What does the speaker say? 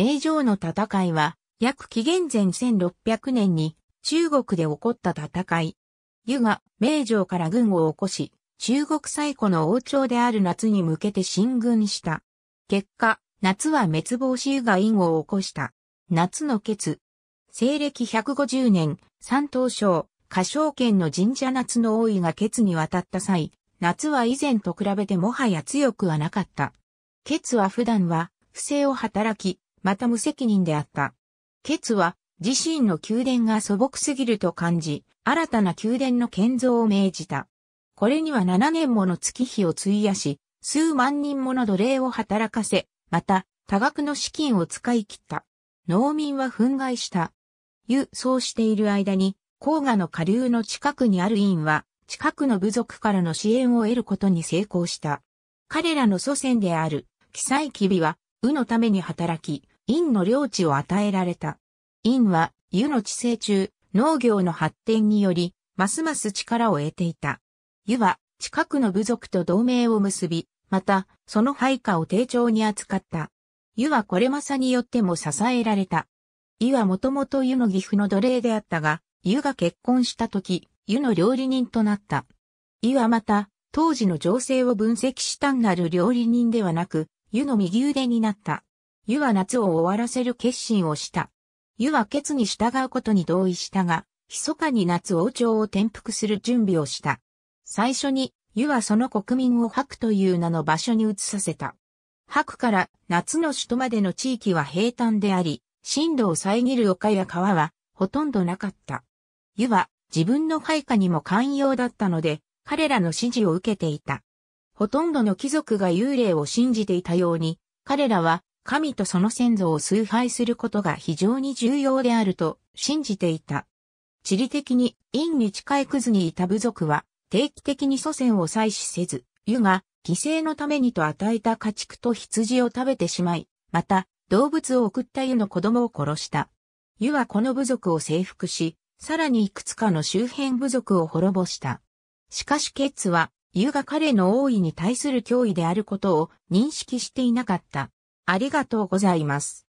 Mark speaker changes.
Speaker 1: 名城の戦いは、約紀元前1600年に中国で起こった戦い。湯が名城から軍を起こし、中国最古の王朝である夏に向けて進軍した。結果、夏は滅亡し湯が因を起こした。夏の決。西暦150年、山東省、歌唱県の神社夏の王位が決に渡った際、夏は以前と比べてもはや強くはなかった。決は普段は、不正を働き、また無責任であった。ケツは自身の宮殿が素朴すぎると感じ、新たな宮殿の建造を命じた。これには7年もの月日を費やし、数万人もの奴隷を働かせ、また多額の資金を使い切った。農民は憤慨した。そうしている間に、黄河の下流の近くにある院は、近くの部族からの支援を得ることに成功した。彼らの祖先である、記載キビは、宇のために働き、陰の領地を与えられた。陰は、湯の治世中、農業の発展により、ますます力を得ていた。湯は、近くの部族と同盟を結び、また、その配下を丁重に扱った。湯はこれまさによっても支えられた。湯はもともと湯の義父の奴隷であったが、湯が結婚した時、湯の料理人となった。湯はまた、当時の情勢を分析したんなる料理人ではなく、湯の右腕になった。湯は夏を終わらせる決心をした。湯は決に従うことに同意したが、密かに夏王朝を転覆する準備をした。最初に、湯はその国民を白という名の場所に移させた。白から夏の首都までの地域は平坦であり、震度を遮る丘や川はほとんどなかった。湯は自分の配下にも寛容だったので、彼らの指示を受けていた。ほとんどの貴族が幽霊を信じていたように、彼らは神とその先祖を崇拝することが非常に重要であると信じていた。地理的に陰に近いクズにいた部族は定期的に祖先を採取せず、湯が犠牲のためにと与えた家畜と羊を食べてしまい、また動物を送った湯の子供を殺した。湯はこの部族を征服し、さらにいくつかの周辺部族を滅ぼした。しかしケッツは優が彼の王位に対する脅威であることを認識していなかった。ありがとうございます。